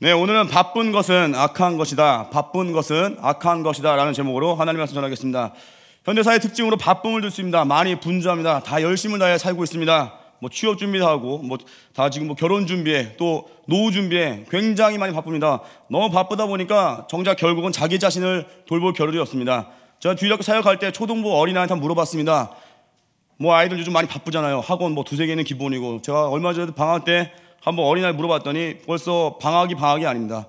네, 오늘은 바쁜 것은 악한 것이다. 바쁜 것은 악한 것이다. 라는 제목으로 하나님 말씀 전하겠습니다. 현대사의 특징으로 바쁨을 들 수 있습니다. 많이 분주합니다. 다 열심을 다해 살고 있습니다. 뭐 취업 준비도 하고, 뭐 다 지금 뭐 결혼 준비에 또 노후 준비에 굉장히 많이 바쁩니다. 너무 바쁘다 보니까 정작 결국은 자기 자신을 돌볼 겨를이 없습니다. 제가 뒤일 사역할 때 초등부 어린아이한테 물어봤습니다. 뭐 아이들 요즘 많이 바쁘잖아요. 학원 뭐 두세 개는 기본이고. 제가 얼마 전에 방학 때 한번 어린아이 물어봤더니 벌써 방학이 방학이 아닙니다.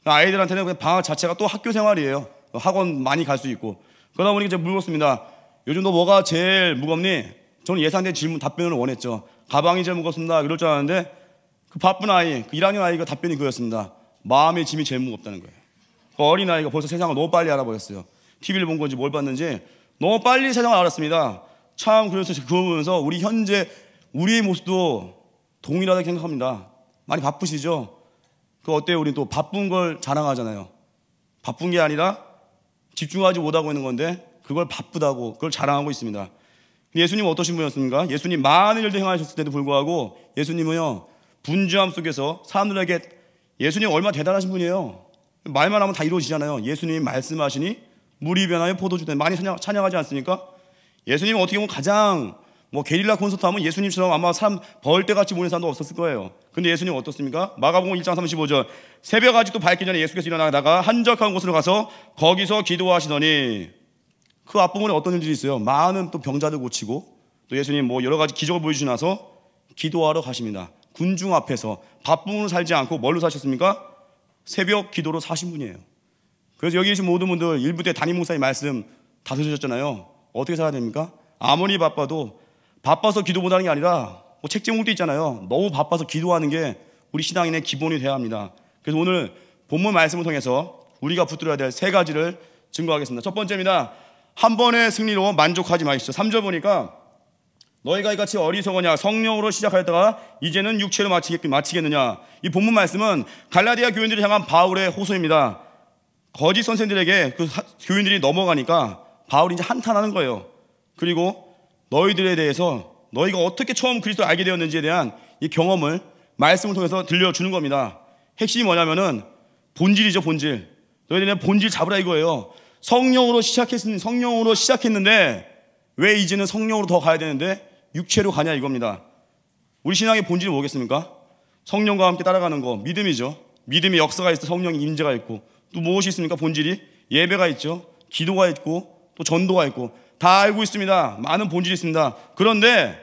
그러니까 아이들한테는 그 방학 자체가 또 학교 생활이에요. 학원 많이 갈 수 있고. 그러다 보니까 이제 물었습니다. 요즘 너 뭐가 제일 무겁니? 저는 예상된 질문 답변을 원했죠. 가방이 제일 무겁습니다. 이럴 줄 알았는데 그 바쁜 아이, 그 1학년 아이가 답변이 그였습니다. 마음의 짐이 제일 무겁다는 거예요. 그 어린 아이가 벌써 세상을 너무 빨리 알아버렸어요. TV를 본 건지 뭘 봤는지 너무 빨리 세상을 알았습니다. 참 그래서 그러면서 우리 현재 우리의 모습도 동일하다고 생각합니다. 많이 바쁘시죠? 그 어때요? 우리 또 바쁜 걸 자랑하잖아요. 바쁜 게 아니라 집중하지 못하고 있는 건데 그걸 바쁘다고 그걸 자랑하고 있습니다. 예수님 어떠신 분이었습니까? 예수님 많은 일도 행하셨을 때도 불구하고 예수님은요 분주함 속에서 사람들에게 예수님 얼마 대단하신 분이에요. 말만 하면 다 이루어지잖아요. 예수님이 말씀하시니 물이 변하여 포도주 되 많이 찬양, 찬양하지 않습니까? 예수님은 어떻게 보면 가장 뭐 게릴라 콘서트 하면 예수님처럼 아마 사람 벌떼 같이 모인 사람도 없었을 거예요. 근데 예수님 어떻습니까? 마가복음 1장 35절. 새벽 아직도 밝기 전에 예수께서 일어나다가 한적한 곳으로 가서 거기서 기도하시더니 그 앞부분에 어떤 일이 들 있어요? 많은 또 병자들 고치고 또 예수님 뭐 여러 가지 기적을 보여주시고 나서 기도하러 가십니다. 군중 앞에서 바쁨으로 살지 않고 뭘로 사셨습니까? 새벽 기도로 사신 분이에요. 그래서 여기 계신 모든 분들 일부 때 담임 목사님 말씀 다 들으셨잖아요. 어떻게 살아야 됩니까? 아무리 바빠도 바빠서 기도 못하는 게 아니라 뭐책 제목도 있잖아요. 너무 바빠서 기도하는 게 우리 신앙인의 기본이 되어야 합니다. 그래서 오늘 본문 말씀을 통해서 우리가 붙들어야 될 세 가지를 증거하겠습니다. 첫 번째입니다. 한 번의 승리로 만족하지 마십시오. 3절 보니까 너희가 이같이 어리석으냐 성령으로 시작하였다가 이제는 육체로 마치겠느냐 이 본문 말씀은 갈라디아 교인들을 향한 바울의 호소입니다. 거짓 선생들에게 그 교인들이 넘어가니까 바울이 이제 한탄하는 거예요. 그리고 너희들에 대해서 너희가 어떻게 처음 그리스도를 알게 되었는지에 대한 이 경험을 말씀을 통해서 들려주는 겁니다. 핵심이 뭐냐면은 본질이죠, 본질. 너희들의 본질 잡으라 이거예요. 성령으로 시작했으니 성령으로 시작했는데 왜 이제는 성령으로 더 가야 되는데 육체로 가냐 이겁니다. 우리 신앙의 본질이 뭐겠습니까? 성령과 함께 따라가는 거 믿음이죠. 믿음의 역사가 있어 성령의 임재가 있고 또 무엇이 있습니까? 본질이 예배가 있죠. 기도가 있고 또 전도가 있고 다 알고 있습니다. 많은 본질이 있습니다. 그런데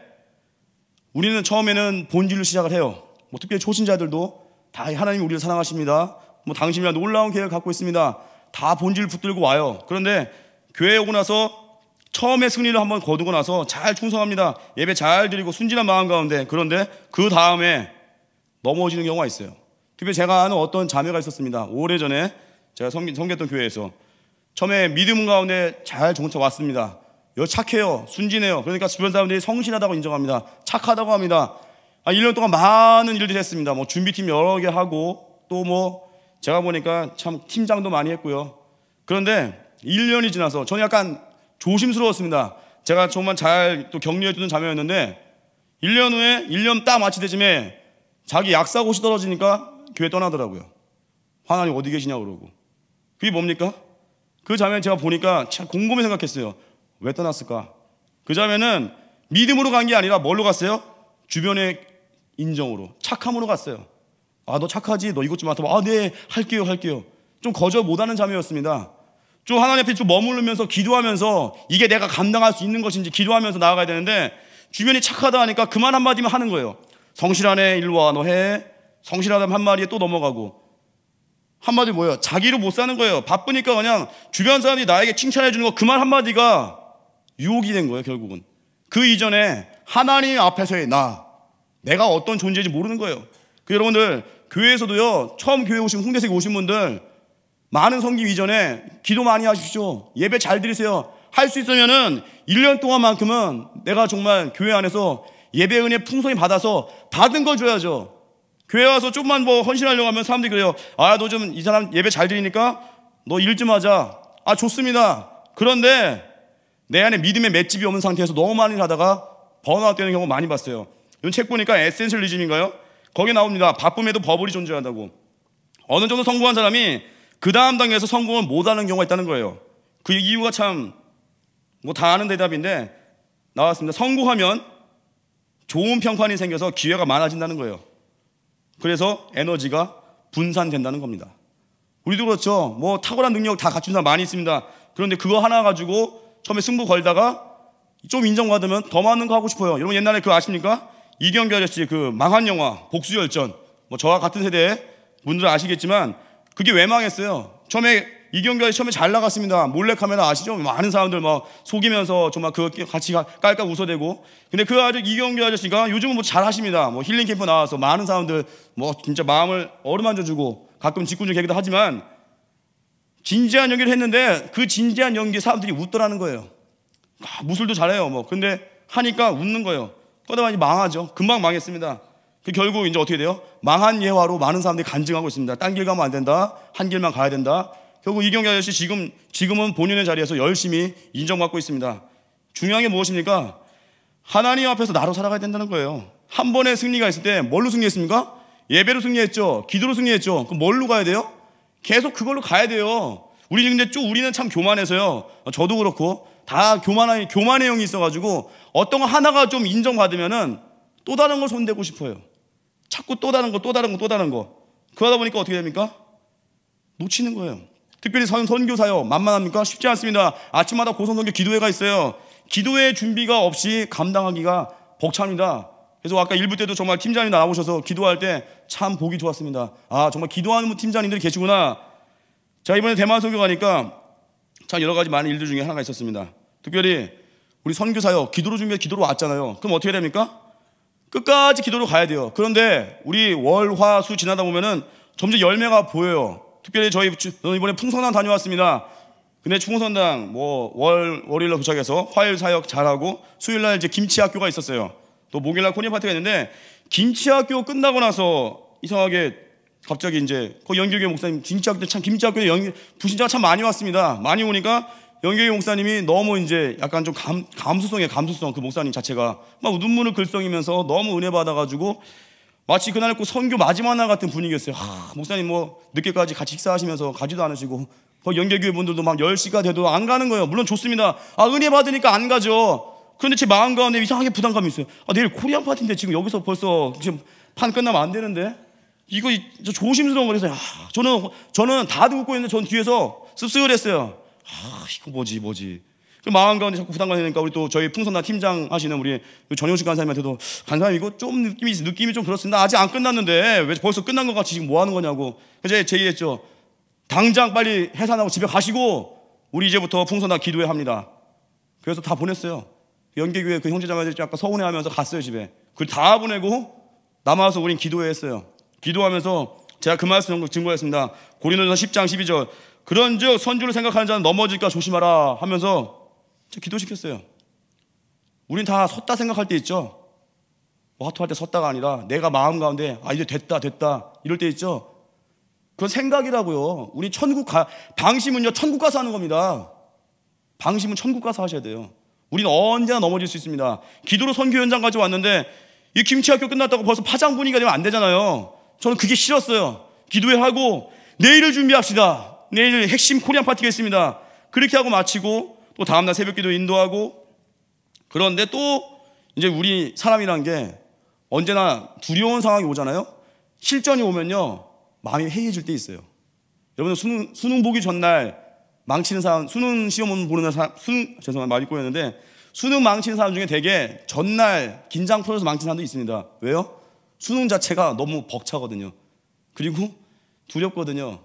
우리는 처음에는 본질로 시작을 해요. 뭐 특별히 초신자들도 다 하나님 이 우리를 사랑하십니다. 뭐 당신이랑 놀라운 계획을 갖고 있습니다. 다 본질 붙들고 와요. 그런데 교회 에 오고 나서 처음에 승리를 한번 거두고 나서 잘 충성합니다. 예배 잘 드리고 순진한 마음 가운데 그런데 그 다음에 넘어지는 경우가 있어요. 특히 제가 아는 어떤 자매가 있었습니다. 오래전에 제가 섬겼던 교회에서 처음에 믿음 가운데 잘정차 왔습니다. 여 착해요. 순진해요. 그러니까 주변 사람들이 성실하다고 인정합니다. 착하다고 합니다. 아, 1년 동안 많은 일들이 했습니다. 뭐 준비팀 여러 개 하고 또 뭐 제가 보니까 참 팀장도 많이 했고요. 그런데 1년이 지나서 저는 약간 조심스러웠습니다. 제가 정말 잘 또 격려해주는 자매였는데 1년 후에 1년 딱 마치 되지에 자기 약사 곳이 떨어지니까 교회 떠나더라고요. 하나님 어디 계시냐 고 그러고. 그게 뭡니까? 그자매 제가 보니까 참 곰곰이 생각했어요. 왜 떠났을까? 그 자매는 믿음으로 간 게 아니라 뭘로 갔어요? 주변의 인정으로 착함으로 갔어요. 아너 착하지? 너 이것 좀 맡아봐. 아네 할게요 할게요. 좀 거저 못하는 자매였습니다. 좀 하나님 앞에 좀 머무르면서 기도하면서 이게 내가 감당할 수 있는 것인지 기도하면서 나아가야 되는데 주변이 착하다 하니까 그만 한마디만 하는 거예요. 성실하네 일로 와너 해. 성실하다면 한마디에 또 넘어가고 한마디 뭐예요? 자기로 못 사는 거예요. 바쁘니까 그냥 주변 사람들이 나에게 칭찬해 주는 거 그만 한마디가 유혹이 된 거예요, 결국은. 그 이전에 하나님 앞에서의 나, 내가 어떤 존재인지 모르는 거예요. 그 여러분들, 교회에서도요, 처음 교회 오신 홍대생 오신 분들, 많은 성김 이전에 기도 많이 하십시오. 예배 잘 드리세요. 할 수 있으면은 1년 동안만큼은 내가 정말 교회 안에서 예배 은혜 풍성히 받아서 받은 걸 줘야죠. 교회 와서 조금만 뭐 헌신하려고 하면 사람들이 그래요. 아, 너 좀 이 사람 예배 잘 드리니까 너 일 좀 하자. 아, 좋습니다. 그런데 내 안에 믿음의 맷집이 없는 상태에서 너무 많이 하다가 번아웃 되는 경우 많이 봤어요. 이건책 보니까 에센셜리즘인가요? 거기 나옵니다. 바쁨에도 버블이 존재한다고. 어느 정도 성공한 사람이 그 다음 단계에서 성공을 못하는 경우가 있다는 거예요. 그 이유가 참 뭐 다 아는 대답인데 나왔습니다. 성공하면 좋은 평판이 생겨서 기회가 많아진다는 거예요. 그래서 에너지가 분산된다는 겁니다. 우리도 그렇죠. 뭐 탁월한 능력 다 갖춘 사람 많이 있습니다. 그런데 그거 하나 가지고 처음에 승부 걸다가 좀 인정받으면 더 많은 거 하고 싶어요. 여러분 옛날에 그거 아십니까? 이경규 아저씨 그 망한 영화 복수열전 뭐 저와 같은 세대 의 분들 아시겠지만 그게 왜 망했어요? 처음에 이경규 아저씨 처음에 잘 나갔습니다. 몰래카메라 아시죠? 많은 사람들 막 속이면서 정말 그 같이 깔깔 웃어대고 근데 그 아저 이경규 아저씨가 요즘은 뭐 잘하십니다. 뭐 힐링 캠프 나와서 많은 사람들 뭐 진짜 마음을 어루만져주고 가끔 짓군은 계기도 하지만 진지한 연기를 했는데 그 진지한 연기 사람들이 웃더라는 거예요. 아, 무술도 잘해요. 뭐 근데 하니까 웃는 거예요. 그러다 이제 망하죠. 금방 망했습니다. 그 결국 이제 어떻게 돼요? 망한 예화로 많은 사람들이 간증하고 있습니다. 딴 길 가면 안 된다. 한 길만 가야 된다. 결국 이경재 아저씨 지금 지금은 본인의 자리에서 열심히 인정받고 있습니다. 중요한 게 무엇입니까? 하나님 앞에서 나로 살아가야 된다는 거예요. 한 번의 승리가 있을 때 뭘로 승리했습니까? 예배로 승리했죠. 기도로 승리했죠. 그럼 뭘로 가야 돼요? 계속 그걸로 가야 돼요. 우리 근데 쭉 우리는 참 교만해서요. 저도 그렇고 다 교만한 교만의 영이 있어가지고 어떤 거 하나가 좀 인정받으면은 또 다른 걸 손대고 싶어요. 자꾸 또 다른 거, 또 다른 거, 또 다른 거. 그러다 보니까 어떻게 됩니까? 놓치는 거예요. 특별히 선, 선교사요. 만만합니까? 쉽지 않습니다. 아침마다 고선선교 기도회가 있어요. 기도회 준비가 없이 감당하기가 벅찹니다. 그래서 아까 일부 때도 정말 팀장님 나오셔서 기도할 때 참 보기 좋았습니다. 아, 정말 기도하는 팀장님들이 계시구나. 자, 이번에 대만 선교 가니까 참 여러 가지 많은 일들 중에 하나가 있었습니다. 특별히 우리 선교사요. 기도로 준비해 기도로 왔잖아요. 그럼 어떻게 됩니까? 끝까지 기도로 가야 돼요. 그런데 우리 월, 화, 수 지나다 보면은 점점 열매가 보여요. 특별히 저희 이번에 풍선당 다녀왔습니다. 근데 충성당 뭐 월, 월요일날 도착해서 화요일 사역 잘하고 수요일날 이제 김치 학교가 있었어요. 또 목요일날 코니 파트가 있는데 김치학교 끝나고 나서 이상하게 갑자기 이제 그 연결교회 목사님 김치학교 참 김치학교에 부신자가 참 많이 왔습니다. 많이 오니까 연결교회 목사님이 너무 이제 약간 좀 감, 감수성에 감수성 그 목사님 자체가 막 눈물을 글썽이면서 너무 은혜 받아가지고 마치 그날 꼭 선교 마지막 날 같은 분위기였어요. 하, 목사님 뭐 늦게까지 같이 식사하시면서 가지도 않으시고 그 연결교회 분들도 막 10시가 돼도 안 가는 거예요. 물론 좋습니다. 아, 은혜 받으니까 안 가죠. 그런데 제 마음 가운데 이상하게 부담감이 있어요. 아, 내일 코리안 파티인데 지금 여기서 벌써 지금 판 끝나면 안 되는데 이거 조심스러운 거라서 아, 저는 저는 다들 웃고 있는데 전 뒤에서 씁쓸했어요. 아, 이거 뭐지 뭐지. 그 마음 가운데 자꾸 부담감이 되니까 우리 또 저희 풍선나 팀장 하시는 우리 그 전용식 간사님한테도 간사님 이거 좀 느낌이 느낌이 좀 그렇습니다. 아직 안 끝났는데 왜 벌써 끝난 것 같이 지금 뭐 하는 거냐고. 그서 제의했죠. 당장 빨리 해산하고 집에 가시고 우리 이제부터 풍선나 기도회 합니다. 그래서 다 보냈어요. 연계교회 그 형제자매들이 아까 서운해하면서 갔어요 집에. 그걸 다 보내고 남아서 우린 기도했어요. 기도하면서 제가 그 말씀 을도 증거했습니다. 고린도전서 10장 12절. 그런즉 선주를 생각하는 자는 넘어질까 조심하라 하면서 제가 기도시켰어요. 우린 다 섰다 생각할 때 있죠. 뭐 화투할 때 섰다가 아니라 내가 마음 가운데 아 이제 됐다 됐다 이럴 때 있죠. 그건 생각이라고요. 우리 천국 가 방심은요 천국 가서 하는 겁니다. 방심은 천국 가서 하셔야 돼요. 우리는 언제나 넘어질 수 있습니다. 기도로 선교 현장까지 왔는데 이 김치 학교 끝났다고 벌써 파장 분위기가 되면 안 되잖아요. 저는 그게 싫었어요. 기도회 하고 내일을 준비합시다. 내일 핵심 코리안 파티가 있습니다. 그렇게 하고 마치고 또 다음날 새벽 기도 인도하고 그런데 또 이제 우리 사람이란 게 언제나 두려운 상황이 오잖아요. 실전이 오면요. 마음이 해이해질 때 있어요. 여러분 수능, 수능 보기 전날 망치는 사람, 수능 시험 보는 사람, 수능, 죄송합니다. 말이 꼬였는데, 수능 망치는 사람 중에 되게 전날 긴장 풀어서 망치는 사람도 있습니다. 왜요? 수능 자체가 너무 벅차거든요. 그리고 두렵거든요.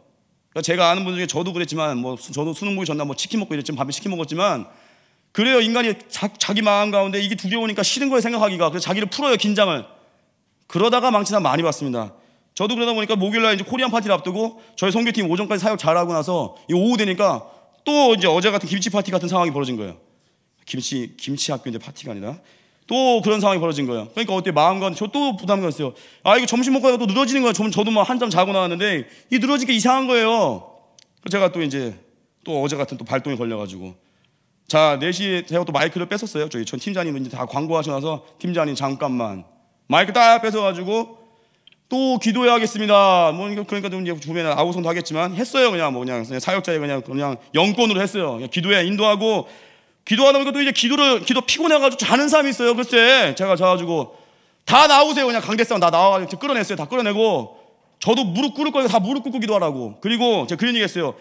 그러니까 제가 아는 분 중에 저도 그랬지만, 뭐, 저도 수능 보기 전날 뭐 치킨 먹고 이랬지만, 밤에 치킨 먹었지만, 그래요. 인간이 자, 자기 마음 가운데 이게 두려우니까 싫은 거에 생각하기가. 그래서 자기를 풀어요, 긴장을. 그러다가 망치는 사람 많이 봤습니다. 저도 그러다 보니까 목요일날 이제 코리안 파티를 앞두고 저희 선교팀 오전까지 사역 잘하고 나서 이 오후 되니까 또 이제 어제 같은 김치 파티 같은 상황이 벌어진 거예요. 김치 김치 학교인데 파티가 아니라 또 그런 상황이 벌어진 거예요. 그러니까 어때 마음과 저또부담이 있어요. 아 이거 점심 먹고 또 늘어지는 거야 저, 도막 한잠 자고 나왔는데 이 늘어진 게 이상한 거예요. 제가 또 이제 또 어제 같은 또 발동이 걸려가지고 자 4시에 제가 또 마이크를 뺐었어요. 저희 전 팀장님 이제 다 광고하셔서 팀장님 잠깐만 마이크 딱 뺏어가지고 또 기도해야 하겠습니다. 뭐 그러니까 좀 주변에 아우성도 하겠지만 했어요 그냥 뭐 그냥, 그사역자에 그냥 그냥 영권으로 했어요. 그냥 기도해 인도하고 기도하다 보니까 또 이제 기도를 기도 피곤해가지고 자는 사람이 있어요. 글쎄 제가 자가지고 다 나오세요 그냥 강대상 다 나와가지고 이렇게 끌어냈어요. 다 끌어내고 저도 무릎 꿇을 거예요. 다 무릎 꿇고 기도하라고. 그리고 제가 그런 얘기했어요.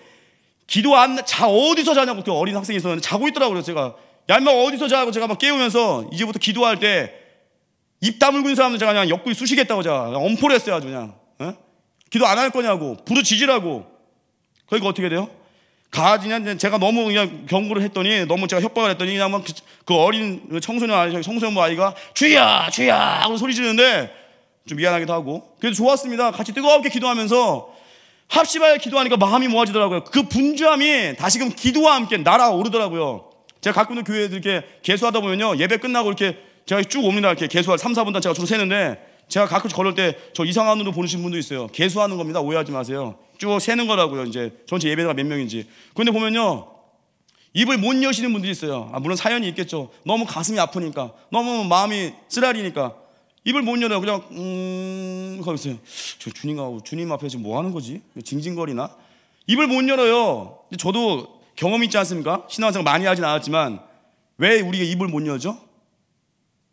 기도 안 자 어디서 자냐고 그 어린 학생이 있었는데 자고 있더라고요. 제가 야 인마 어디서 자고 제가 막 깨우면서 이제부터 기도할 때입 다물고 사람들 제가 그냥 옆구리 쑤시겠다고 제가 엄포를 했어요 아주 그냥 어? 기도 안 할 거냐고 부르짖으라고 그러니까 어떻게 돼요? 가지는 제가 너무 그냥 경고를 했더니 너무 제가 협박을 했더니 그냥 그, 그 어린 그 청소년 아이 청소년 아이가 주야 주야 하고 소리 지르는데 좀 미안하기도 하고 그래도 좋았습니다 같이 뜨겁게 기도하면서 합심하여 기도하니까 마음이 모아지더라고요 그 분주함이 다시금 기도와 함께 날아오르더라고요 제가 가끔 교회에서 이렇게 개수하다 보면요 예배 끝나고 이렇게 제가 쭉 옵니다. 이렇게 개수할 3, 4분단 제가 주로 세는데 제가 가끔씩 걸을 때 저 이상한 눈으로 보는 분도 있어요. 개수하는 겁니다. 오해하지 마세요. 쭉 세는 거라고요. 이제 전체 예배자가 몇 명인지. 그런데 보면요. 입을 못 여시는 분들이 있어요. 아, 물론 사연이 있겠죠. 너무 가슴이 아프니까. 너무 마음이 쓰라리니까. 입을 못 열어요. 그냥, 음, 하고 서저 주님하고, 주님 앞에서 뭐 하는 거지? 징징거리나? 입을 못 열어요. 저도 경험 있지 않습니까? 신앙생활 많이 하진 않았지만, 왜 우리가 입을 못 열죠?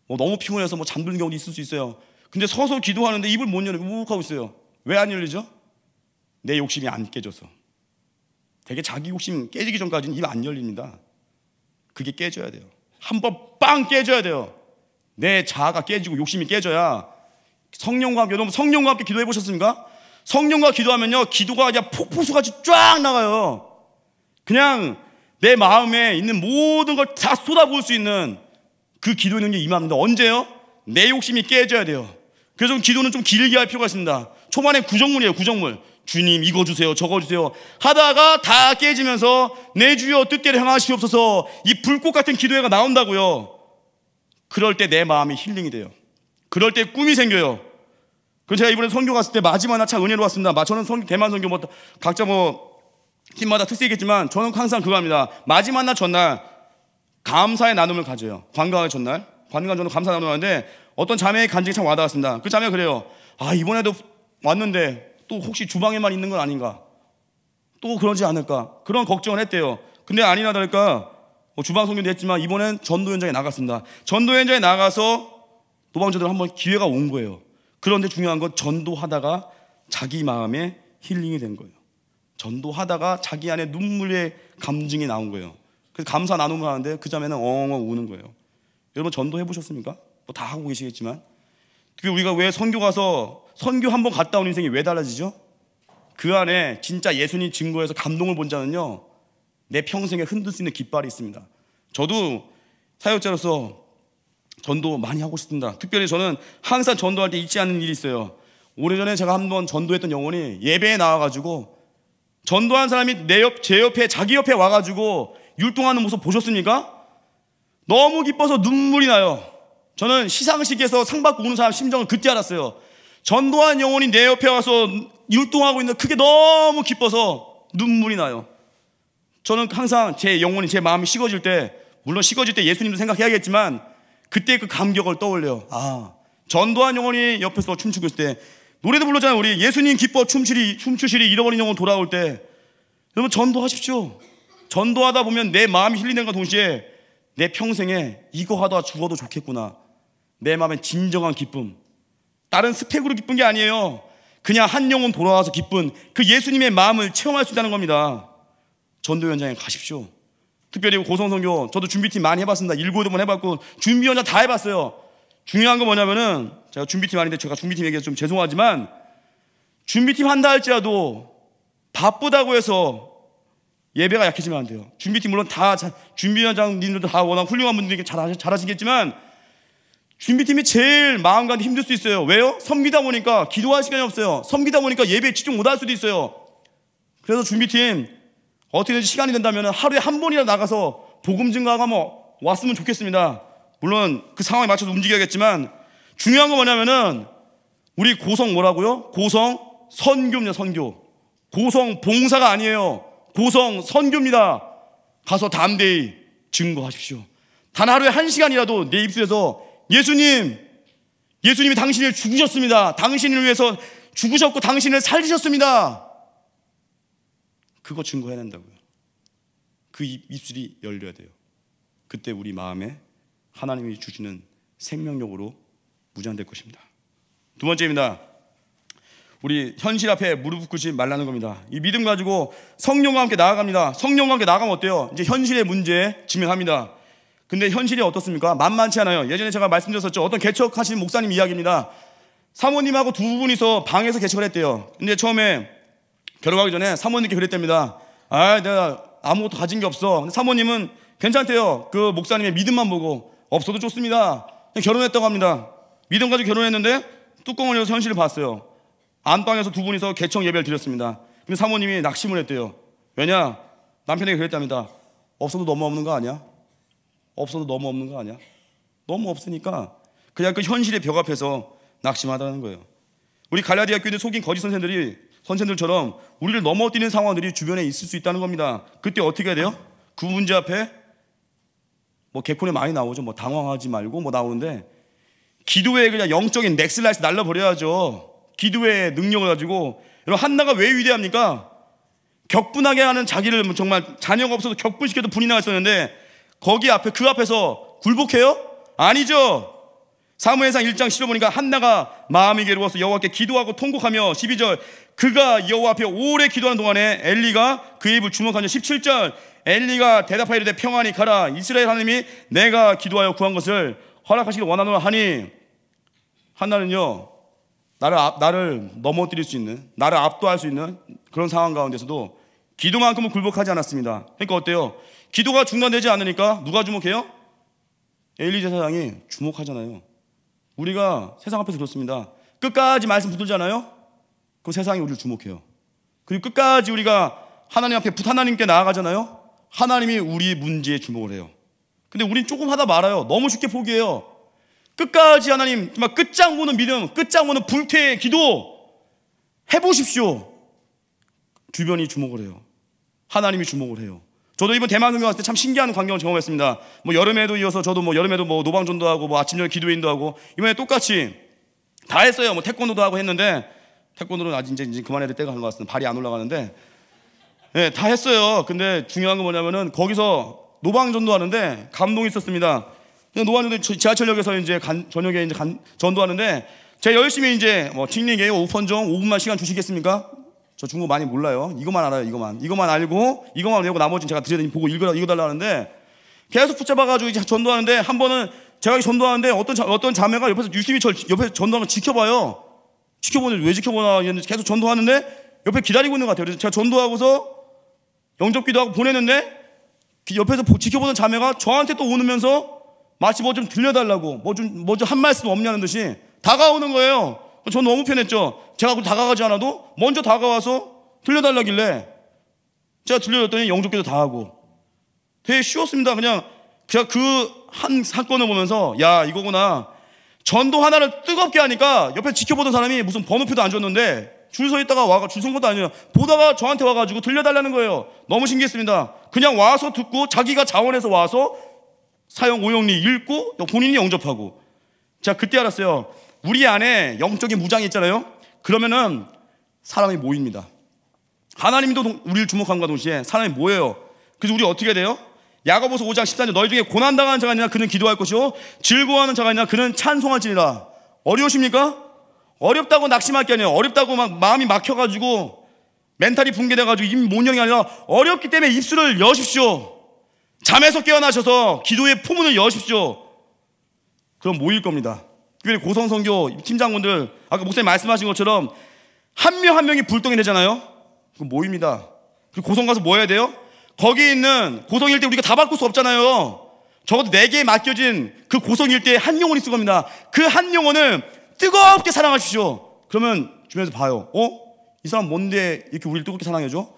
뭐 너무 피곤해서 뭐 잠드는 경우도 있을 수 있어요. 근데 서서 기도하는데 입을 못 열고 우욱하고 있어요. 왜 안 열리죠? 내 욕심이 안 깨져서. 되게 자기 욕심 깨지기 전까지는 입 안 열립니다. 그게 깨져야 돼요. 한 번 빵 깨져야 돼요. 내 자아가 깨지고 욕심이 깨져야 성령과 함께 여러분 성령과 함께 기도해 보셨습니까? 성령과 기도하면요 기도가 그냥 폭포수같이 쫙 나가요. 그냥 내 마음에 있는 모든 걸 다 쏟아부을 수 있는 그 기도의 능력이 임합니다. 언제요? 내 욕심이 깨져야 돼요. 그래서 기도는 좀 길게 할 필요가 있습니다. 초반에 구정물이에요, 구정물. 주님, 이거 주세요, 저거 주세요. 하다가 다 깨지면서 내 주여 뜻대로 행하시옵소서 이 불꽃 같은 기도회가 나온다고요. 그럴 때 내 마음이 힐링이 돼요. 그럴 때 꿈이 생겨요. 그 제가 이번에 선교 갔을 때 마지막 날 참은혜로왔습니다마 저는 선, 대만 선교 뭐 각자 뭐 팀마다 특색이겠지만 저는 항상 그거 합니다. 마지막 날 전날 감사의 나눔을 가져요. 관광의 전날, 관광 전날 감사 나눔 을 하는데 어떤 자매의 간증이 참 와닿았습니다. 그 자매가 그래요. 아 이번에도 왔는데 또 혹시 주방에만 있는 건 아닌가? 또 그러지 않을까? 그런 걱정을 했대요. 근데 아니나 다를까 뭐 주방 성교도 했지만 이번엔 전도 현장에 나갔습니다. 전도 현장에 나가서 도방자들 한번 기회가 온 거예요. 그런데 중요한 건 전도하다가 자기 마음에 힐링이 된 거예요. 전도하다가 자기 안에 눈물의 감증이 나온 거예요. 그래서 감사 나눔을 하는데 그 자매는 엉엉 우는 거예요. 여러분 전도해 보셨습니까? 뭐 다 하고 계시겠지만 그게 우리가 왜 선교 가서 선교 한 번 갔다 온 인생이 왜 달라지죠? 그 안에 진짜 예수님 증거에서 감동을 본 자는요 내 평생에 흔들 수 있는 깃발이 있습니다. 저도 사역자로서 전도 많이 하고 싶습니다. 특별히 저는 항상 전도할 때 잊지 않는 일이 있어요. 오래전에 제가 한번 전도했던 영혼이 예배에 나와가지고 전도한 사람이 내 옆, 제 옆에, 자기 옆에 와가지고 율동하는 모습 보셨습니까? 너무 기뻐서 눈물이 나요. 저는 시상식에서 상 받고 우는 사람 심정을 그때 알았어요. 전도한 영혼이 내 옆에 와서 율동하고 있는 그게 너무 기뻐서 눈물이 나요. 저는 항상 제 영혼이 제 마음이 식어질 때 물론 식어질 때 예수님도 생각해야겠지만 그때 그 감격을 떠올려요. 아, 전도한 영혼이 옆에서 춤추고 있을 때 노래도 불렀잖아요. 우리 예수님 기뻐 춤추리 춤추시리 잃어버린 영혼 돌아올 때 여러분 전도하십시오. 전도하다 보면 내 마음이 힐링된과 동시에 내 평생에 이거 하다 죽어도 좋겠구나. 내 마음엔 진정한 기쁨. 다른 스펙으로 기쁜 게 아니에요. 그냥 한 영혼 돌아와서 기쁜 그 예수님의 마음을 체험할 수 있다는 겁니다. 전도 현장에 가십시오. 특별히 고성성교 저도 준비팀 많이 해봤습니다. 일곱 번 해봤고 준비 현장 다 해봤어요. 중요한 건 뭐냐면은 제가 준비팀 아닌데 제가 준비팀 얘기해서 좀 죄송하지만 준비팀 한다 할지라도 바쁘다고 해서 예배가 약해지면 안 돼요. 준비팀 물론 다 준비위원장님들도 다 워낙 훌륭한 분들이니까 잘, 잘하시겠지만 준비팀이 제일 마음가짐 힘들 수 있어요. 왜요? 섬기다 보니까 기도할 시간이 없어요. 섬기다 보니까 예배에 집중 못 할 수도 있어요. 그래서 준비팀 어떻게든 시간이 된다면 하루에 한 번이라도 나가서 복음 증가가 뭐 왔으면 좋겠습니다. 물론 그 상황에 맞춰서 움직여야겠지만 중요한 건 뭐냐면은 우리 고성 뭐라고요? 고성 선교입니다. 선교. 고성 봉사가 아니에요. 고성, 선교입니다. 가서 담대히 증거하십시오. 단 하루에 한 시간이라도 내 입술에서 예수님, 예수님이 당신을 죽으셨습니다. 당신을 위해서 죽으셨고 당신을 살리셨습니다. 그거 증거해야 된다고요. 그 입술이 열려야 돼요. 그때 우리 마음에 하나님이 주시는 생명력으로 무장될 것입니다. 두 번째입니다. 우리 현실 앞에 무릎 꿇지 말라는 겁니다. 이 믿음 가지고 성령과 함께 나아갑니다. 성령과 함께 나가면 아 어때요? 이제 현실의 문제 직면합니다. 근데 현실이 어떻습니까? 만만치 않아요. 예전에 제가 말씀드렸었죠. 어떤 개척하신 목사님 이야기입니다. 사모님하고 두 분이서 방에서 개척을 했대요. 근데 처음에 결혼하기 전에 사모님께 그랬답니다. 아, 내가 아무것도 가진 게 없어. 근데 사모님은 괜찮대요. 그 목사님의 믿음만 보고 없어도 좋습니다. 그냥 결혼했다고 합니다. 믿음 가지고 결혼했는데 뚜껑을 열어서 현실을 봤어요. 안방에서 두 분이서 개청 예배를 드렸습니다. 근데 사모님이 낙심을 했대요. 왜냐? 남편에게 그랬답니다. 없어도 너무 없는 거 아니야? 없어도 너무 없는 거 아니야? 너무 없으니까 그냥 그 현실의 벽 앞에서 낙심하다는 거예요. 우리 갈라디아 교회를 속인 거짓 선생들이 선생들처럼 우리를 넘어뛰는 상황들이 주변에 있을 수 있다는 겁니다. 그때 어떻게 해야 돼요? 그 문제 앞에 뭐 개콘에 많이 나오죠. 뭐 당황하지 말고 뭐 나오는데 기도에 그냥 영적인 넥슬라이스 날라버려야죠. 기도의 능력을 가지고 여러분 한나가 왜 위대합니까? 격분하게 하는 자기를 뭐 정말 자녀가 없어서 격분시켜도 분이 나갔었는데 거기 앞에 그 앞에서 굴복해요? 아니죠. 사무엘상 1장 10절 보니까 한나가 마음이 괴로워서 여호와께 기도하고 통곡하며 12절 그가 여호와 앞에 오래 기도하는 동안에 엘리가 그 입을 주목하며 17절 엘리가 대답하이르되 여 평안히 가라 이스라엘 하나님이 내가 기도하여 구한 것을 허락하시길 원하노라 하니 한나는요 나를, 나를 넘어뜨릴 수 있는, 나를 압도할 수 있는 그런 상황 가운데서도 기도만큼은 굴복하지 않았습니다. 그러니까 어때요? 기도가 중단되지 않으니까 누가 주목해요? 엘리 제사장이 주목하잖아요. 우리가 세상 앞에서 그렇습니다. 끝까지 말씀 붙들잖아요? 그 세상이 우리를 주목해요. 그리고 끝까지 우리가 하나님 앞에 하나님께 나아가잖아요? 하나님이 우리 문제에 주목을 해요. 근데 우린 조금 하다 말아요. 너무 쉽게 포기해요. 끝까지 하나님 막 끝장 보는 믿음, 끝장 보는 불태의 기도 해보십시오. 주변이 주목을 해요. 하나님이 주목을 해요. 저도 이번 대만 선교 갔을 때 참 신기한 광경을 경험했습니다. 뭐 여름에도 이어서 저도 뭐 여름에도 뭐 노방전도 하고 뭐 아침 저녁 기도인도 하고 이번에 똑같이 다 했어요. 뭐 태권도도 하고 했는데 태권도는 아직 이제, 이제 그만해야 될 때가 간것 같습니다. 발이 안 올라가는데 네, 다 했어요. 근데 중요한 건 뭐냐면은 거기서 노방전도 하는데 감동이 있었습니다. 노안들 지하철역에서 이제 간, 저녁에 이제 간, 전도하는데 제가 열심히 이제 뭐 칭링예요 5분정 5분만 시간 주시겠습니까? 저 중국 많이 몰라요. 이것만 알아요. 이것만. 이것만 알고 이것만 외우고 나머지는 제가 드려야 보고 읽어 읽어 달라 하는데 계속 붙잡아 가지고 이제 전도하는데 한 번은 제가 전도하는데 어떤 자, 어떤 자매가 옆에서 유심히 저 옆에서 전도하는 걸 지켜봐요. 지켜보는데 왜 지켜보나 했는데 계속 전도하는데 옆에 기다리고 있는 것 같아요. 그래서 제가 전도하고서 영접기도 하고 보냈는데 옆에서 지켜보던 자매가 저한테 또 오면서 마치 뭐 좀 들려달라고 뭐 좀 뭐 좀 한 말씀 없냐는 듯이 다가오는 거예요. 저 너무 편했죠. 제가 그 다가가지 않아도 먼저 다가와서 들려달라길래 제가 들려줬더니 영조께서다 하고 되게 쉬웠습니다. 그냥 제가 그 한 사건을 보면서 야 이거구나 전도 하나를 뜨겁게 하니까 옆에 지켜보던 사람이 무슨 번호표도 안 줬는데 줄 서 있다가 와가 줄선 것도 아니에요. 보다가 저한테 와가지고 들려달라는 거예요. 너무 신기했습니다. 그냥 와서 듣고 자기가 자원해서 와서 사형 오용리 읽고 또 본인이 영접하고. 자 그때 알았어요. 우리 안에 영적인 무장이 있잖아요. 그러면은 사람이 모입니다. 하나님도 우리를 주목한과 동시에 사람이 모여요. 그래서 우리 어떻게 돼요? 야고보서 5장 14절 너희 중에 고난당하는 자가 아니라 그는 기도할 것이요 즐거워하는 자가 아니라 그는 찬송할지니라 어려우십니까? 어렵다고 낙심할 게 아니에요 어렵다고 막 마음이 막혀가지고 멘탈이 붕괴돼가지고 입모녀이 아니라 어렵기 때문에 입술을 여십시오 잠에서 깨어나셔서 기도의 포문을 여십시오. 그럼 모일 겁니다. 특별히 고성성교 팀장분들, 아까 목사님 말씀하신 것처럼 한 명한 한 명이 불똥이 되잖아요? 그럼 모입니다. 그리고 고성 가서 뭐 해야 돼요? 거기 있는 고성 일때 우리가 다 바꿀 수 없잖아요. 적어도 내게 네 맡겨진 그 고성 일때한 영혼이 있을 겁니다. 그 한 영혼을 뜨겁게 사랑하십시오. 그러면 주변에서 봐요. 어? 이 사람 뭔데 이렇게 우리를 뜨겁게 사랑해줘?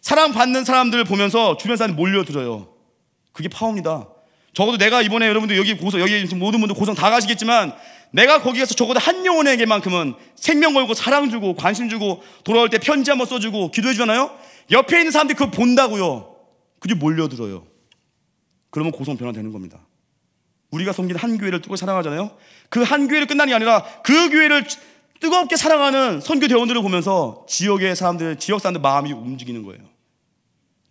사랑받는 사람들을 보면서 주변 사람이 몰려들어요. 그게 파워입니다. 적어도 내가 이번에 여러분들 여기 고성, 여기 모든 분들 고성 다 가시겠지만 내가 거기 가서 적어도 한 영혼에게만큼은 생명 걸고 사랑 주고 관심 주고 돌아올 때 편지 한번 써주고 기도해 주잖아요? 옆에 있는 사람들이 그걸 본다고요. 그게 몰려들어요. 그러면 고성 변화되는 겁니다. 우리가 섬기는 한 교회를 뜨고 사랑하잖아요? 그 한 교회를 끝나는 게 아니라 그 교회를 뜨겁게 사랑하는 선교 대원들을 보면서 지역의 사람들, 지역 사람들 마음이 움직이는 거예요.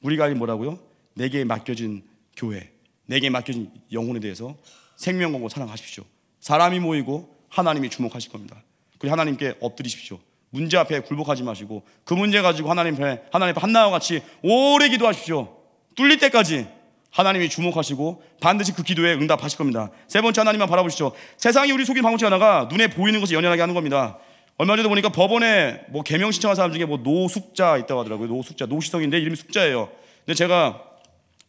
우리가 뭐라고요? 내게 맡겨진 교회, 내게 맡겨진 영혼에 대해서 생명 걸고 사랑하십시오. 사람이 모이고 하나님이 주목하실 겁니다. 그리고 하나님께 엎드리십시오. 문제 앞에 굴복하지 마시고 그 문제 가지고 하나님 앞에 하나님 앞에 한나와 같이 오래 기도하십시오. 뚫릴 때까지 하나님이 주목하시고 반드시 그 기도에 응답하실 겁니다. 세 번째 하나님만 바라보시죠. 세상이 우리 속인 방울치 하나가 눈에 보이는 것을 연연하게 하는 겁니다. 얼마 전에 보니까 법원에 뭐 개명 신청한 사람 중에 뭐 노숙자 있다고 하더라고요. 노숙자, 노시성인데 이름이 숙자예요. 근데 제가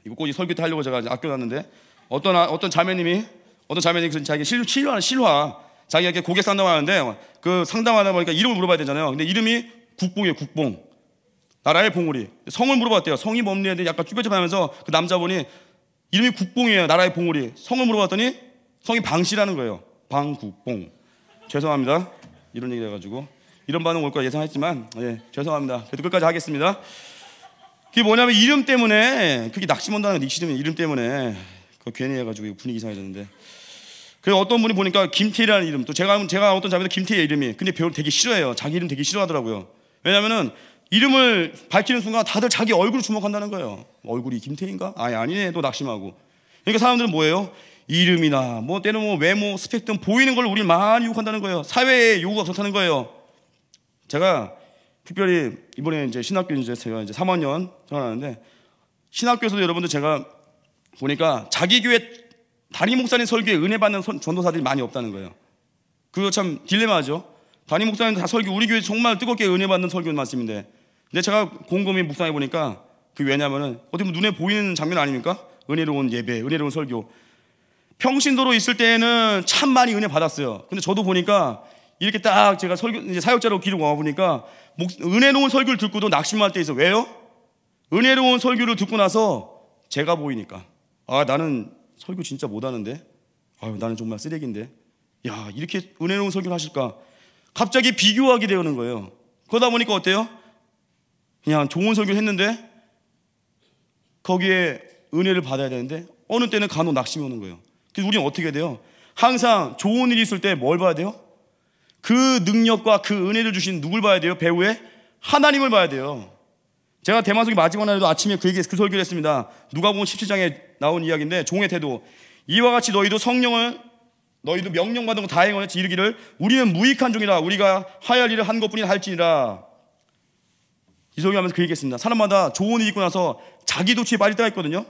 이거 꼭 설교 때 하려고 제가 아껴 놨는데 어떤 아, 어떤 자매님이 어떤 자매님이 자기 실 실화 실화 자기에게 고객 상담하는데 그 상담하다 보니까 이름을 물어봐야 되잖아요. 근데 이름이 국뽕이에요, 국뽕. 나라의 봉우리. 성을 물어봤대요. 성이 뭡니에 대해 약간 쭈뼛쭈뼛하면서 그 남자분이 이름이 국뽕이에요, 나라의 봉우리. 성을 물어봤더니 성이 방씨라는 거예요. 방국뽕. 죄송합니다. 이런 얘기 해가지고 이런 반응 올 거 예상했지만 예, 죄송합니다. 그래도 끝까지 하겠습니다. 그게 뭐냐면 이름 때문에 그게 낙심한다는 닉시름 네 이름 때문에 그 괜히 해가지고 분위기 이상해졌는데. 그래 어떤 분이 보니까 김태희라는 이름 또 제가 제가 어떤 자매도 김태희 이름이 근데 배우 되게 싫어해요. 자기 이름 되게 싫어하더라고요. 왜냐면은 이름을 밝히는 순간 다들 자기 얼굴 을 주목한다는 거예요. 얼굴이 김태인가? 희 아니 아니네 또 낙심하고. 그러니까 사람들은 뭐예요? 이름이나 뭐 때는 뭐 외모, 스펙 등 보이는 걸 우리 많이 욕한다는 거예요. 사회의 요구가 그렇다는 거예요. 제가 특별히 이번에 이제 신학교 이제 제가 이제 3학년 전하는데 신학교에서도 여러분들 제가 보니까 자기 교회 담임 목사님 설교에 은혜 받는 전도사들이 많이 없다는 거예요. 그거 참 딜레마죠. 담임 목사님 다 설교 우리 교회 정말 뜨겁게 은혜 받는 설교 말씀인데 근데 제가 곰곰이 묵상해 보니까 그 왜냐면은 어디 눈에 보이는 장면 아닙니까? 은혜로운 예배, 은혜로운 설교. 평신도로 있을 때는 에참 많이 은혜 받았어요. 근데 저도 보니까 이렇게 딱 제가 설교, 사역자로 기록 와보니까 은혜로운 설교를 듣고도 낙심할 때 있어. 왜요? 은혜로운 설교를 듣고 나서 제가 보이니까. 아, 나는 설교 진짜 못하는데? 아유, 나는 정말 쓰레기인데? 야, 이렇게 은혜로운 설교를 하실까? 갑자기 비교하게 되는 거예요. 그러다 보니까 어때요? 그냥 좋은 설교를 했는데 거기에 은혜를 받아야 되는데 어느 때는 간혹 낙심이 오는 거예요. 그래서 우리는 어떻게 돼요? 항상 좋은 일이 있을 때 뭘 봐야 돼요? 그 능력과 그 은혜를 주신 누굴 봐야 돼요? 배우의 하나님을 봐야 돼요. 제가 대만 속에 마지막 날에도 아침에 그 얘기 그 설교를 했습니다. 누가복음 17장에 나온 이야기인데 종의 태도. 이와 같이 너희도 성령을 너희도 명령받은 거다 행하였지 이르기를 우리는 무익한 종이라 우리가 하할 일을 한 것뿐이 할지니라. 이소경하면서 그 얘기했습니다. 사람마다 조언이 있고 나서 자기 도취에 빠질 때가 있거든요.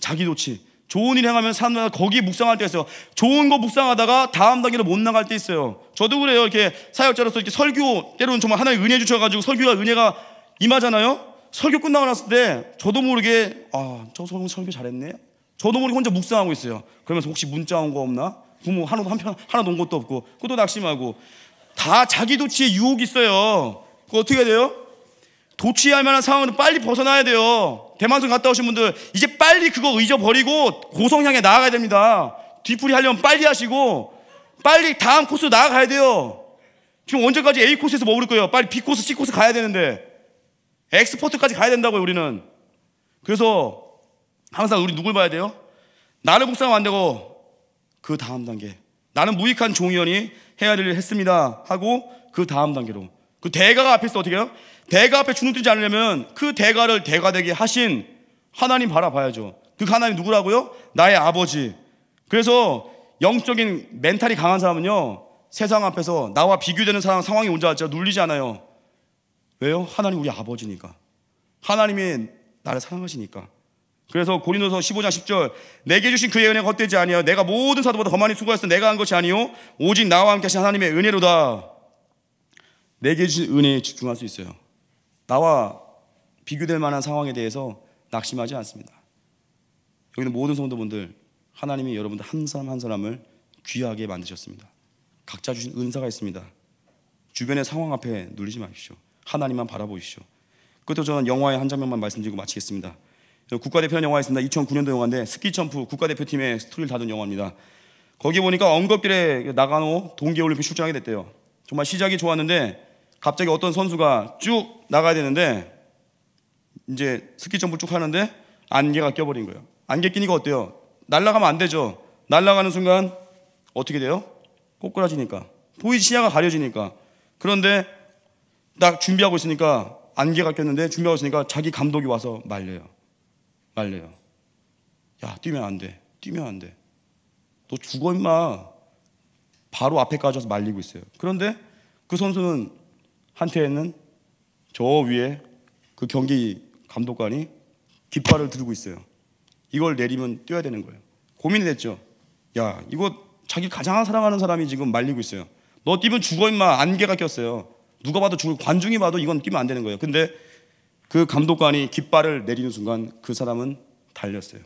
자기 도취. 좋은 일 행하면 사람마 거기 묵상할 때가 있어요. 좋은 거 묵상하다가 다음 단계로 못 나갈 때 있어요. 저도 그래요. 이렇게 사역자로서 이렇게 설교 때로는 정말 하나의 은혜 주셔가지고 설교가 은혜가 임하잖아요. 설교 끝나고 났을 때 저도 모르게 아저 설교 설교 잘했네. 저도 모르게 혼자 묵상하고 있어요. 그러면서 혹시 문자 온 거 없나? 부모 하나도 한편 하나도 온 것도 없고 그것도 낙심하고 다 자기 도치에 유혹이 있어요. 그거 어떻게 해야 돼요? 도취할 만한 상황은 빨리 벗어나야 돼요. 대만성 갔다 오신 분들 이제 빨리 그거 잊어버리고 고성 향에 나아가야 됩니다. 뒤풀이 하려면 빨리 하시고 빨리 다음 코스 로 나아가야 돼요. 지금 언제까지 A 코스에서 머무를 거예요? 빨리 B 코스, C 코스 가야 되는데 엑스포트까지 가야 된다고요 우리는. 그래서 항상 우리 누굴 봐야 돼요? 나를 묵상하면 안 되고 그 다음 단계. 나는 무익한 종이언이 해야 될일 했습니다 하고 그 다음 단계로. 그 대가가 앞에 서 어떻게 해요? 대가 앞에 주눅들지 않으려면 그 대가를 대가 되게 하신 하나님 바라봐야죠. 그 하나님 누구라고요? 나의 아버지. 그래서 영적인 멘탈이 강한 사람은요, 세상 앞에서 나와 비교되는 사람 상황이 온지 알죠. 눌리지 않아요. 왜요? 하나님 우리 아버지니까. 하나님이 나를 사랑하시니까. 그래서 고린도서 15장 10절 내게 주신 그의 은혜가 헛되지 아니하 내가 모든 사도보다 더 많이 수고했어 내가 한 것이 아니요 오직 나와 함께 하신 하나님의 은혜로다. 내게 주신 은혜에 집중할 수 있어요. 나와 비교될 만한 상황에 대해서 낙심하지 않습니다. 여기는 모든 성도분들 하나님이 여러분들 한 사람 한 사람을 귀하게 만드셨습니다. 각자 주신 은사가 있습니다. 주변의 상황 앞에 눌리지 마십시오. 하나님만 바라보십시오. 끝으로 저는 영화의 한 장면만 말씀드리고 마치겠습니다. 국가대표영화 있습니다. 2009년도 영화인데 스키 점프 국가대표팀의 스토리를 다룬 영화입니다. 거기 보니까 언급길에 나가노 동계올림픽 출장하게 됐대요. 정말 시작이 좋았는데 갑자기 어떤 선수가 쭉 나가야 되는데 이제 스키 점프 쭉 하는데 안개가 껴버린 거예요. 안개 끼니까 어때요? 날아가면 안 되죠. 날아가는 순간 어떻게 돼요? 꼬꾸라지니까 보이 시야가 가려지니까 그런데 딱 준비하고 있으니까 안개가 꼈는데 준비하고 있으니까 자기 감독이 와서 말려요. 말려요. 야 뛰면 안 돼. 뛰면 안 돼. 너 죽어 임마. 바로 앞에까지 와서 말리고 있어요. 그런데 그 선수는 한태에는 저 위에 그 경기 감독관이 깃발을 들고 있어요. 이걸 내리면 뛰어야 되는 거예요. 고민이 됐죠. 야, 이거 자기 가장 사랑하는 사람이 지금 말리고 있어요. 너 뛰면 죽어 임마 안개가 꼈어요. 누가 봐도 죽을 관중이 봐도 이건 뛰면 안 되는 거예요. 근데 그 감독관이 깃발을 내리는 순간 그 사람은 달렸어요.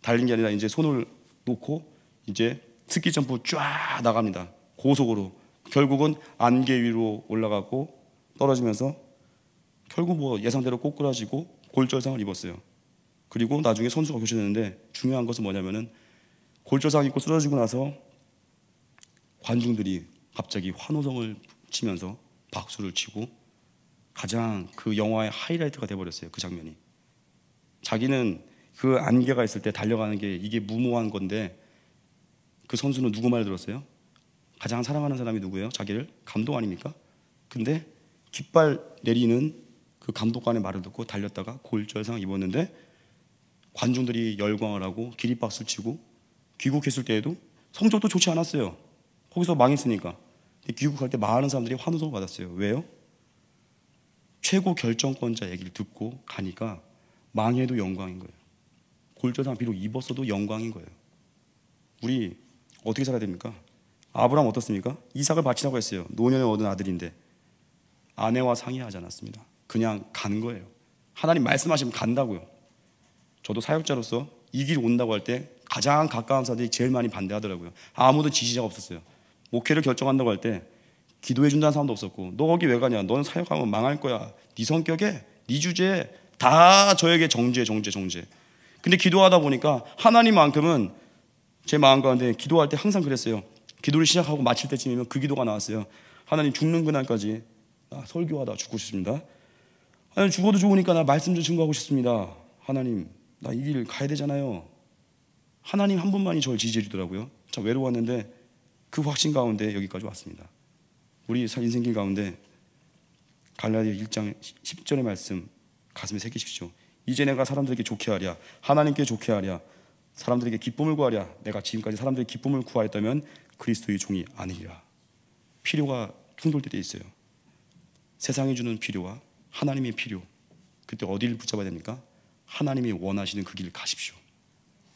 달린 게 아니라 이제 손을 놓고 이제 스키 점프 쫙 나갑니다. 고속으로. 결국은 안개 위로 올라가고 떨어지면서 결국 뭐 예상대로 꼬꾸라지고 골절상을 입었어요. 그리고 나중에 선수가 교체되는데 중요한 것은 뭐냐면은 골절상 입고 쓰러지고 나서 관중들이 갑자기 환호성을 치면서 박수를 치고 가장 그 영화의 하이라이트가 돼버렸어요. 그 장면이. 자기는 그 안개가 있을 때 달려가는 게 이게 무모한 건데 그 선수는 누구 말 들었어요? 가장 사랑하는 사람이 누구예요? 자기를 감독 아닙니까? 근데 깃발 내리는 그 감독관의 말을 듣고 달렸다가 골절상 입었는데 관중들이 열광을 하고 기립박수 치고 귀국했을 때에도 성적도 좋지 않았어요. 거기서 망했으니까. 귀국할 때 많은 사람들이 환호성을 받았어요. 왜요? 최고 결정권자 얘기를 듣고 가니까 망해도 영광인 거예요. 골절상 비록 입었어도 영광인 거예요. 우리 어떻게 살아야 됩니까? 아브라함 어떻습니까? 이삭을 바치라고 했어요. 노년에 얻은 아들인데 아내와 상의하지 않았습니다. 그냥 간 거예요. 하나님 말씀하시면 간다고요. 저도 사역자로서 이 길 온다고 할 때 가장 가까운 사람들이 제일 많이 반대하더라고요. 아무도 지지자가 없었어요. 목회를 결정한다고 할 때 기도해 준다는 사람도 없었고 너 거기 왜 가냐? 너는 사역하면 망할 거야. 네 성격에, 네 주제에 다 저에게 정죄, 정죄, 정죄. 근데 기도하다 보니까 하나님만큼은 제 마음 가운데 기도할 때 항상 그랬어요. 기도를 시작하고 마칠 때쯤이면 그 기도가 나왔어요. 하나님 죽는 그날까지 나 설교하다 죽고 싶습니다. 하나님 죽어도 좋으니까 나 말씀 좀 증거하고 싶습니다. 하나님 나 이 길 가야 되잖아요. 하나님 한 분만이 저를 지지해 주더라고요. 참 외로웠는데 그 확신 가운데 여기까지 왔습니다. 우리 인생길 가운데 갈라디아 1장 10절의 말씀 가슴에 새기십시오. 이제 내가 사람들에게 좋게 하랴 하나님께 좋게 하랴 사람들에게 기쁨을 구하랴 내가 지금까지 사람들의 기쁨을 구하였다면 그리스도의 종이 아니라 필요가 충돌될 때 있어요. 세상이 주는 필요와 하나님의 필요. 그때 어디를 붙잡아야 됩니까? 하나님이 원하시는 그 길을 가십시오.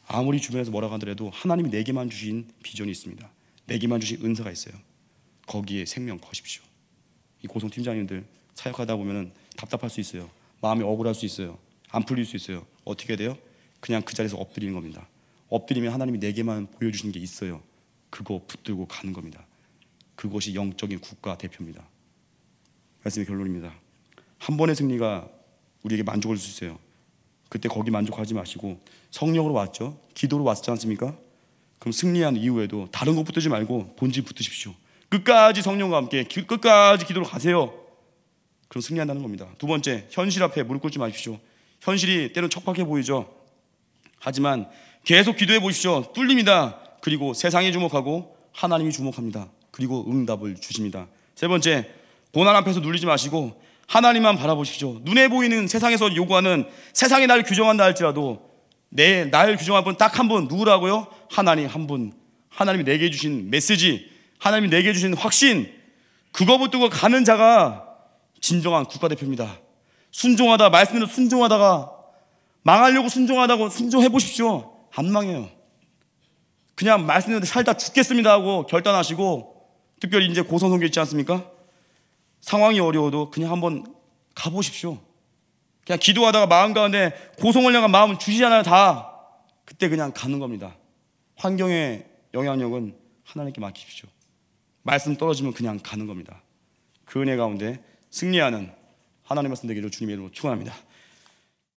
아무리 주변에서 뭐라고 하더라도 하나님이 내게만 주신 비전이 있습니다. 내게만 주신 은사가 있어요. 거기에 생명 거십시오. 이 고성 팀장님들 사역하다 보면 답답할 수 있어요. 마음이 억울할 수 있어요. 안 풀릴 수 있어요. 어떻게 돼요? 그냥 그 자리에서 엎드리는 겁니다. 엎드리면 하나님이 내게만 보여주신 게 있어요. 그거 붙들고 가는 겁니다. 그것이 영적인 국가 대표입니다. 말씀의 결론입니다. 한 번의 승리가 우리에게 만족을 있어요 그때 거기 만족하지 마시고 성령으로 왔죠. 기도로 왔지 않습니까? 그럼 승리한 이후에도 다른 것 붙들지 말고 본질 붙으십시오. 끝까지 성령과 함께 기, 끝까지 기도로 가세요. 그럼 승리한다는 겁니다. 두 번째, 현실 앞에 무릎 꿇지 마십시오. 현실이 때론 척박해 보이죠. 하지만 계속 기도해 보십시오. 뚫립니다. 그리고 세상이 주목하고 하나님이 주목합니다. 그리고 응답을 주십니다. 세 번째, 고난 앞에서 눌리지 마시고 하나님만 바라보십시오. 눈에 보이는 세상에서 요구하는 세상이 날를 규정한다 할지라도 내 날 규정한 분 딱 한 분 누구라고요? 하나님 한 분. 하나님이 내게 주신 메시지, 하나님이 내게 주신 확신, 그거 붙들고 가는 자가 진정한 국가대표입니다. 순종하다 말씀대로 순종하다가 망하려고 순종하다고 순종해 보십시오. 안 망해요. 그냥 말씀대로 드린 살다 죽겠습니다 하고 결단하시고 특별히 이제 고성선교 있지 않습니까? 상황이 어려워도 그냥 한번 가보십시오. 그냥 기도하다가 마음 가운데 고성을 향한 마음을 주시잖아요, 다. 그때 그냥 가는 겁니다. 환경의 영향력은 하나님께 맡기십시오. 말씀 떨어지면 그냥 가는 겁니다. 그 은혜 가운데 승리하는 하나님 말씀 되기를 주님의 이름으로 축원합니다.